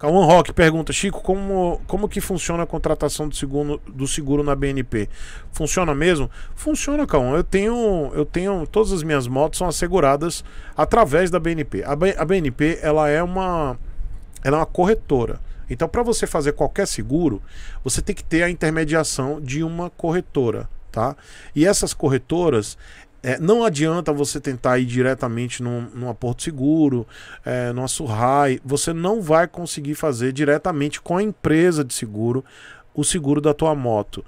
Cauan Rock pergunta, Chico, como, como que funciona a contratação do seguro, do seguro na BNP? Funciona mesmo? Funciona, Cauan. Eu tenho, eu tenho. Todas as minhas motos são asseguradas através da BNP. A, a BNP ela é uma. Ela é uma corretora. Então, para você fazer qualquer seguro, você tem que ter a intermediação de uma corretora. Tá? E essas corretoras, é, não adianta você tentar ir diretamente num, numa Seguro, é, numa Surrai. Você não vai conseguir fazer diretamente com a empresa de seguro o seguro da tua moto.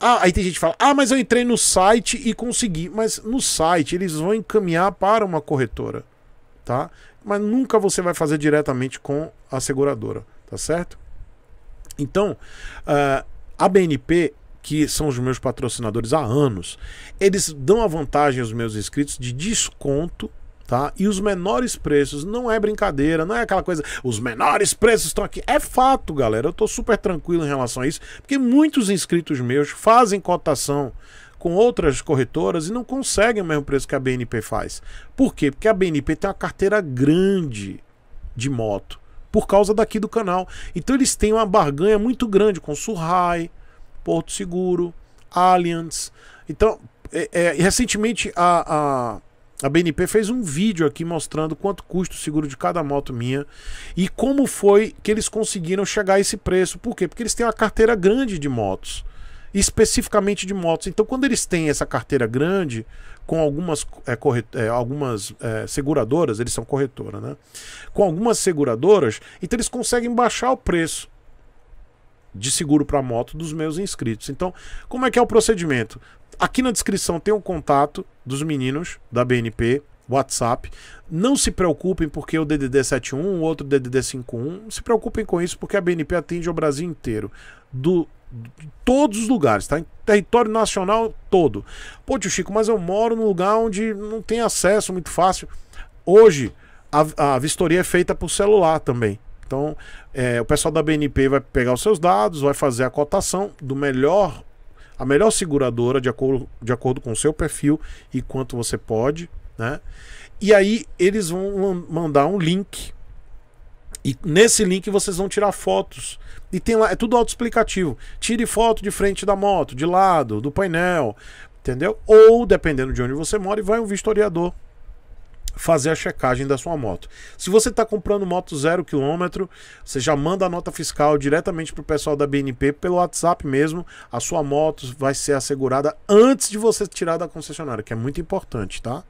Ah, aí tem gente que fala, ah, mas eu entrei no site e consegui. Mas no site eles vão encaminhar para uma corretora, tá? Mas nunca você vai fazer diretamente com a seguradora, tá certo? Então, uh, a BNP que são os meus patrocinadores há anos, eles dão a vantagem aos meus inscritos de desconto tá? E os menores preços, não é brincadeira, não é aquela coisa, os menores preços estão aqui. É fato, galera. Eu estou super tranquilo em relação a isso, porque muitos inscritos meus fazem cotação com outras corretoras e não conseguem o mesmo preço que a BNP faz. Por quê? Porque a BNP tem uma carteira grande de moto por causa daqui do canal. Então eles têm uma barganha muito grande com o Surrai, Porto Seguro, Allianz. Então, é, é, recentemente a, a, a BNP fez um vídeo aqui mostrando quanto custa o seguro de cada moto minha e como foi que eles conseguiram chegar a esse preço. Por quê? Porque eles têm uma carteira grande de motos especificamente de motos. Então, quando eles têm essa carteira grande, com algumas, é, é, algumas é, seguradoras, eles são corretora, né? Com algumas seguradoras, então eles conseguem baixar o preço de seguro para moto dos meus inscritos. Então, como é que é o procedimento? Aqui na descrição tem o um contato dos meninos da BNP, WhatsApp. Não se preocupem porque o DDD 71, o outro DDD 51, não se preocupem com isso porque a BNP atende o Brasil inteiro, do de todos os lugares, tá? Em território nacional todo. Pô, tio Chico, mas eu moro num lugar onde não tem acesso muito fácil. Hoje a, a vistoria é feita por celular também. Então, é, o pessoal da BNP vai pegar os seus dados, vai fazer a cotação do melhor, a melhor seguradora de acordo, de acordo com o seu perfil e quanto você pode, né? E aí eles vão mandar um link. E nesse link vocês vão tirar fotos. E tem lá, é tudo autoexplicativo. Tire foto de frente da moto, de lado, do painel, entendeu? Ou, dependendo de onde você mora, vai um vistoriador fazer a checagem da sua moto. Se você está comprando moto zero quilômetro, você já manda a nota fiscal diretamente para o pessoal da BNP pelo WhatsApp mesmo. A sua moto vai ser assegurada antes de você tirar da concessionária, que é muito importante, tá?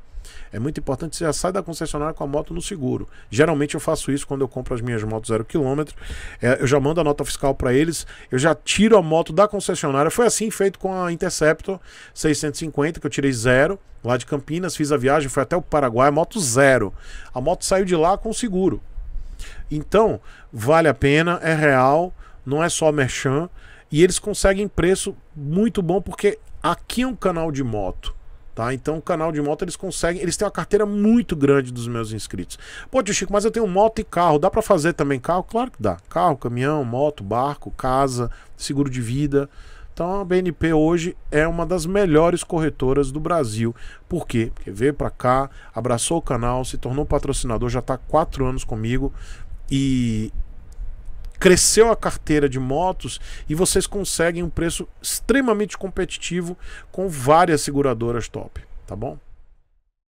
É muito importante você já sai da concessionária com a moto no seguro. Geralmente eu faço isso quando eu compro as minhas motos zero quilômetro. É, eu já mando a nota fiscal para eles, eu já tiro a moto da concessionária. Foi assim feito com a Interceptor 650, que eu tirei zero lá de Campinas, fiz a viagem, foi até o Paraguai, moto zero. A moto saiu de lá com seguro. Então, vale a pena, é real, não é só merchan. E eles conseguem preço muito bom, porque aqui é um canal de moto. Tá? Então o canal de moto eles conseguem, eles têm uma carteira muito grande dos meus inscritos. Pô, tio Chico, mas eu tenho moto e carro, dá para fazer também carro? Claro que dá. Carro, caminhão, moto, barco, casa, seguro de vida. Então a BNP hoje é uma das melhores corretoras do Brasil. Por quê? Porque veio para cá, abraçou o canal, se tornou patrocinador, já está quatro anos comigo e cresceu a carteira de motos e vocês conseguem um preço extremamente competitivo com várias seguradoras top, tá bom?